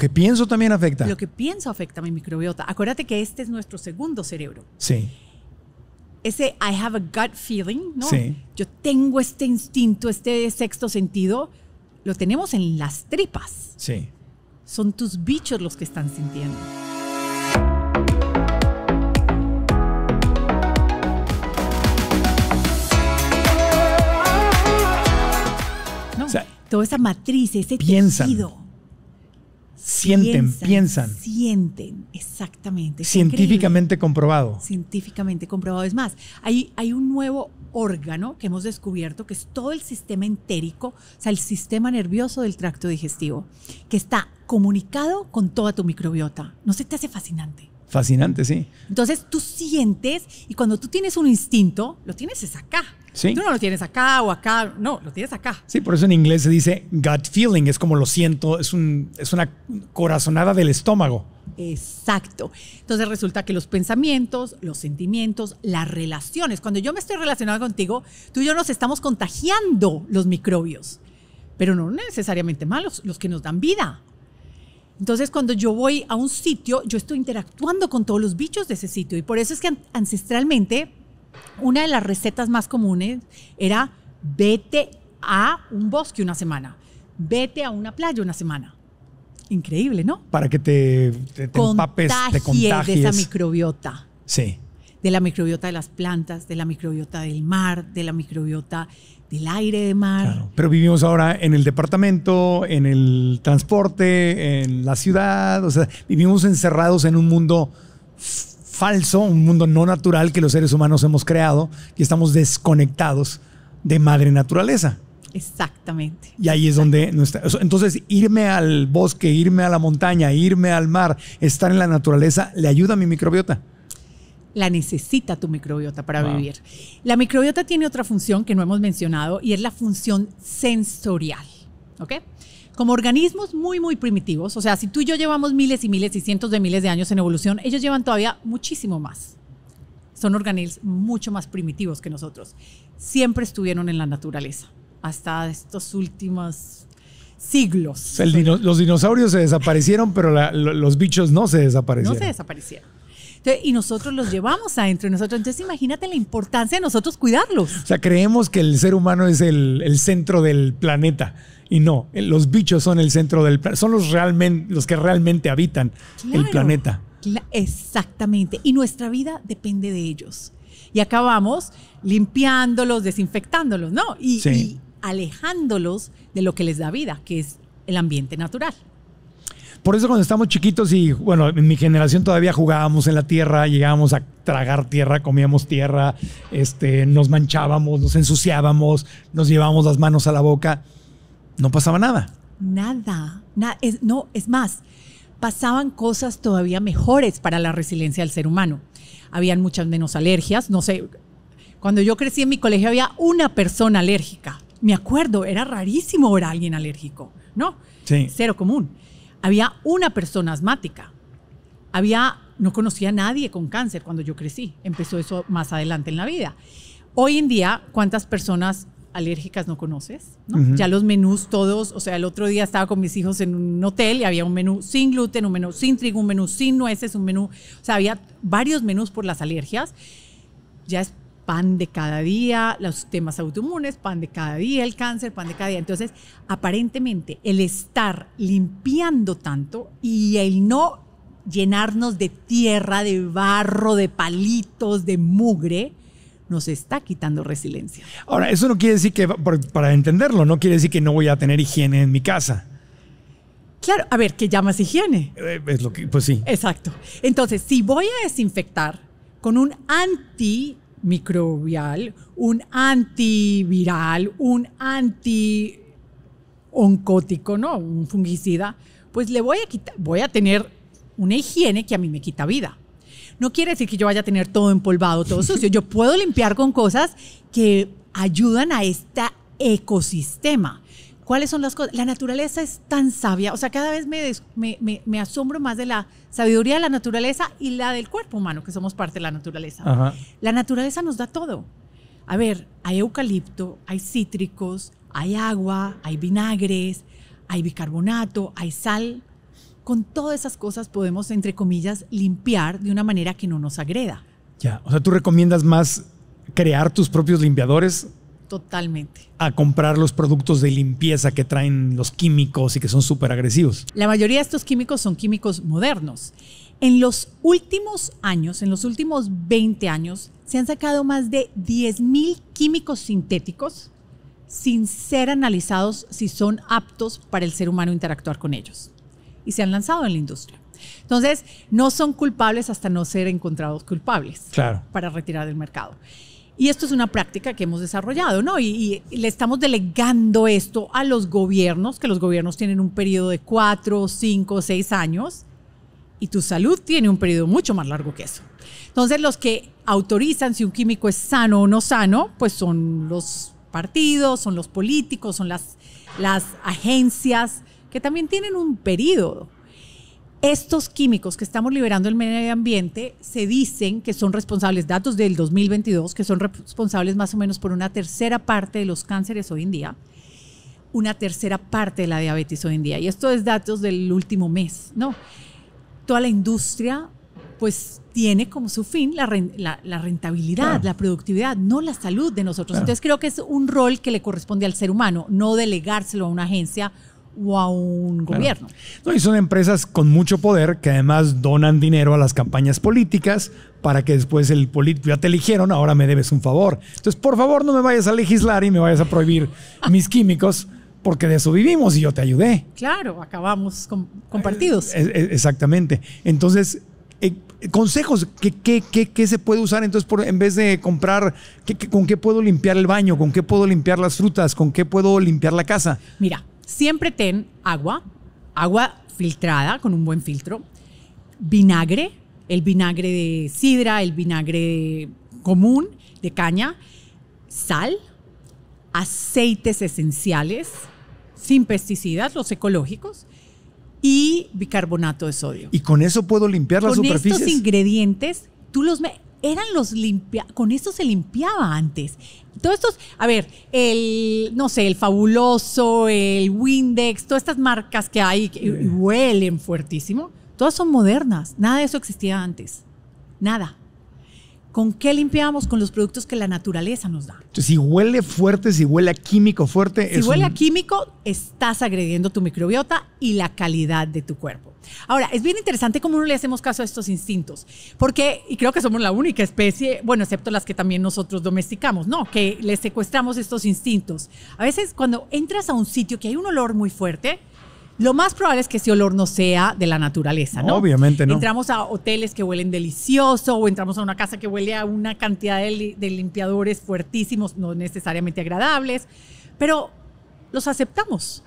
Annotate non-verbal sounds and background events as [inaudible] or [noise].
que pienso también afecta. Lo que pienso afecta a mi microbiota. Acuérdate que este es nuestro segundo cerebro. Sí. Ese I have a gut feeling, ¿no? Sí. Yo tengo este instinto, este sexto sentido, lo tenemos en las tripas. Sí. Son tus bichos los que están sintiendo. toda esa matriz, ese piensan. Sienten, piensan, Sienten, exactamente. Científicamente comprobado. Científicamente comprobado. Es más, hay, hay un nuevo órgano que hemos descubierto que es todo el sistema entérico, o sea, el sistema nervioso del tracto digestivo, que está comunicado con toda tu microbiota. ¿No sé, te hace fascinante? Fascinante, sí. Entonces tú sientes y cuando tú tienes un instinto, lo tienes es acá. Tú no lo tienes acá o acá, no, lo tienes acá. Sí, por eso en inglés se dice gut feeling, es como lo siento, es, un, es una corazonada del estómago. Exacto. Entonces resulta que los pensamientos, los sentimientos, las relaciones, cuando yo me estoy relacionando contigo, tú y yo nos estamos contagiando los microbios, pero no necesariamente malos, los que nos dan vida. Entonces, cuando yo voy a un sitio, yo estoy interactuando con todos los bichos de ese sitio. Y por eso es que ancestralmente una de las recetas más comunes era vete a un bosque una semana, vete a una playa una semana. Increíble, ¿no? Para que te, te, te empapes, de esa microbiota. Sí. De la microbiota de las plantas, de la microbiota del mar, de la microbiota del aire de mar. pero vivimos ahora en el departamento, en el transporte, en la ciudad, o sea, vivimos encerrados en un mundo falso, un mundo no natural que los seres humanos hemos creado y estamos desconectados de madre naturaleza. Exactamente. Y ahí es donde entonces irme al bosque, irme a la montaña, irme al mar, estar en la naturaleza le ayuda a mi microbiota. La necesita tu microbiota para vivir. La microbiota tiene otra función que no hemos mencionado y es la función sensorial. ¿Ok? como organismos muy, muy primitivos, o sea, si tú y yo llevamos miles y miles y cientos de miles de años en evolución, ellos llevan todavía muchísimo más. Son organismos mucho más primitivos que nosotros. Siempre estuvieron en la naturaleza, hasta estos últimos siglos. los dinosaurios se desaparecieron, pero los bichos no se desaparecieron. No se desaparecieron y nosotros los llevamos adentro entre nosotros. Entonces, imagínate la importancia de nosotros cuidarlos. O sea, creemos que el ser humano es el, centro del planeta. Y no, los bichos son el centro del planeta. Son los, realmente, los que realmente habitan el planeta. Exactamente. Y nuestra vida depende de ellos. Y acabamos limpiándolos, desinfectándolos, ¿no? y alejándolos de lo que les da vida, que es el ambiente natural. Por eso cuando estábamos chiquitos y, bueno, en mi generación todavía jugábamos en la tierra, llegábamos a tragar tierra, comíamos tierra, este, nos manchábamos, nos ensuciábamos, nos llevábamos las manos a la boca. No pasaba nada. Nada. no, es más, pasaban cosas todavía mejores para la resiliencia del ser humano. Habían muchas menos alergias, no sé. Cuando yo crecí en mi colegio había una persona alérgica. Me acuerdo, era rarísimo ver a alguien alérgico, ¿no? Sí. Cero común había una persona asmática. Había, no conocía a nadie con cáncer cuando yo crecí. Empezó eso más adelante en la vida. Hoy en día, ¿cuántas personas alérgicas no conoces? Ya los menús todos, o sea, el otro día estaba con mis hijos en un hotel y había un menú sin gluten, un menú sin trigo, un menú sin nueces, un menú, o sea, había varios menús por las alergias. Ya es pan de cada día, los temas autoinmunes, pan de cada día, el cáncer, pan de cada día. Entonces, aparentemente, el estar limpiando tanto y el no llenarnos de tierra, de barro, de palitos, de mugre, nos está quitando resiliencia. Ahora, eso no quiere decir que, para entenderlo, no quiere decir que no voy a tener higiene en mi casa. Claro, a ver, ¿qué llamas higiene? Eh, es lo que, pues sí. Exacto. Entonces, si voy a desinfectar con un anti microbial un antiviral, un anti-oncótico, ¿no? Un fungicida, pues le voy a quitar, voy a tener una higiene que a mí me quita vida. No quiere decir que yo vaya a tener todo empolvado, todo sucio. [laughs] Yo puedo limpiar con cosas que ayudan a este ecosistema cuáles son las cosas. La naturaleza es tan sabia, o sea, cada vez me, me, asombro más de la sabiduría de la naturaleza y la del cuerpo humano, que somos parte de la naturaleza. La naturaleza nos da todo. A ver, hay eucalipto, hay cítricos, hay agua, hay vinagres, hay bicarbonato, hay sal. Con todas esas cosas podemos, entre comillas, limpiar de una manera que no nos agreda. Ya, o sea, tú recomiendas más crear tus propios limpiadores Totalmente. A comprar los productos de limpieza que traen los químicos y que son súper agresivos. La mayoría de estos químicos son químicos modernos. En los últimos años, en los últimos 20 años, se han sacado más de 10.000 químicos sintéticos sin ser analizados si son aptos para el ser humano interactuar con ellos. Y se han lanzado en la industria. Entonces, no son culpables hasta no ser encontrados culpables claro. para retirar del mercado. Y esto es una práctica que hemos desarrollado, ¿no? Y, le estamos delegando esto a los gobiernos, que los gobiernos tienen un periodo de cuatro, cinco, seis años, y tu salud tiene un periodo mucho más largo que eso. Entonces, los que autorizan si un químico es sano o no sano, pues son los partidos, son los políticos, son las, las agencias, que también tienen un periodo estos químicos que estamos liberando el medio ambiente se dicen que son responsables, datos del 2022, que son responsables más o menos por una tercera parte de los cánceres hoy en día, una tercera parte de la diabetes hoy en día. Y esto es datos del último mes, ¿no? Toda la industria pues tiene como su fin la, rentabilidad, la productividad, no la salud de nosotros. Entonces creo que es un rol que le corresponde al ser humano, no delegárselo a una agencia o a un gobierno. No, y son empresas con mucho poder que además donan dinero a las campañas políticas para que después el político, ya te eligieron, ahora me debes un favor. Entonces, por favor, no me vayas a legislar y me vayas a prohibir [laughs] mis químicos porque de eso vivimos y yo te ayudé. Claro, acabamos compartidos. Eh, eh, exactamente. Entonces, eh, consejos, ¿qué, qué, se puede usar entonces por, en vez de comprar? ¿Con qué puedo limpiar el baño? ¿Con qué puedo limpiar las frutas? ¿Con qué puedo limpiar la casa? Mira, Siempre ten agua, agua filtrada con un buen filtro, vinagre, el vinagre de sidra, el vinagre común de caña, sal, aceites esenciales sin pesticidas, los ecológicos, y bicarbonato de sodio. ¿Y con eso puedo limpiar la las superficies? Con estos ingredientes, tú los... Me eran los limpia, con esto se limpiaba antes. Todos estos, a ver, el, no sé, el fabuloso, el Windex, todas estas marcas que hay que huelen fuertísimo, todas son modernas. Nada de eso existía antes. Nada. ¿Con qué limpiamos? Con los productos que la naturaleza nos da. si huele fuerte, si huele químico fuerte. Si huele químico, estás agrediendo tu microbiota y la calidad de tu cuerpo. Ahora, es bien interesante cómo no le hacemos caso a estos instintos, porque, y creo que somos la única especie, bueno, excepto las que también nosotros domesticamos, ¿no? Que le secuestramos estos instintos. A veces cuando entras a un sitio que hay un olor muy fuerte, lo más probable es que ese olor no sea de la naturaleza, ¿no? Obviamente no. Entramos a hoteles que huelen delicioso o entramos a una casa que huele a una cantidad de limpiadores fuertísimos, no necesariamente agradables, pero los aceptamos.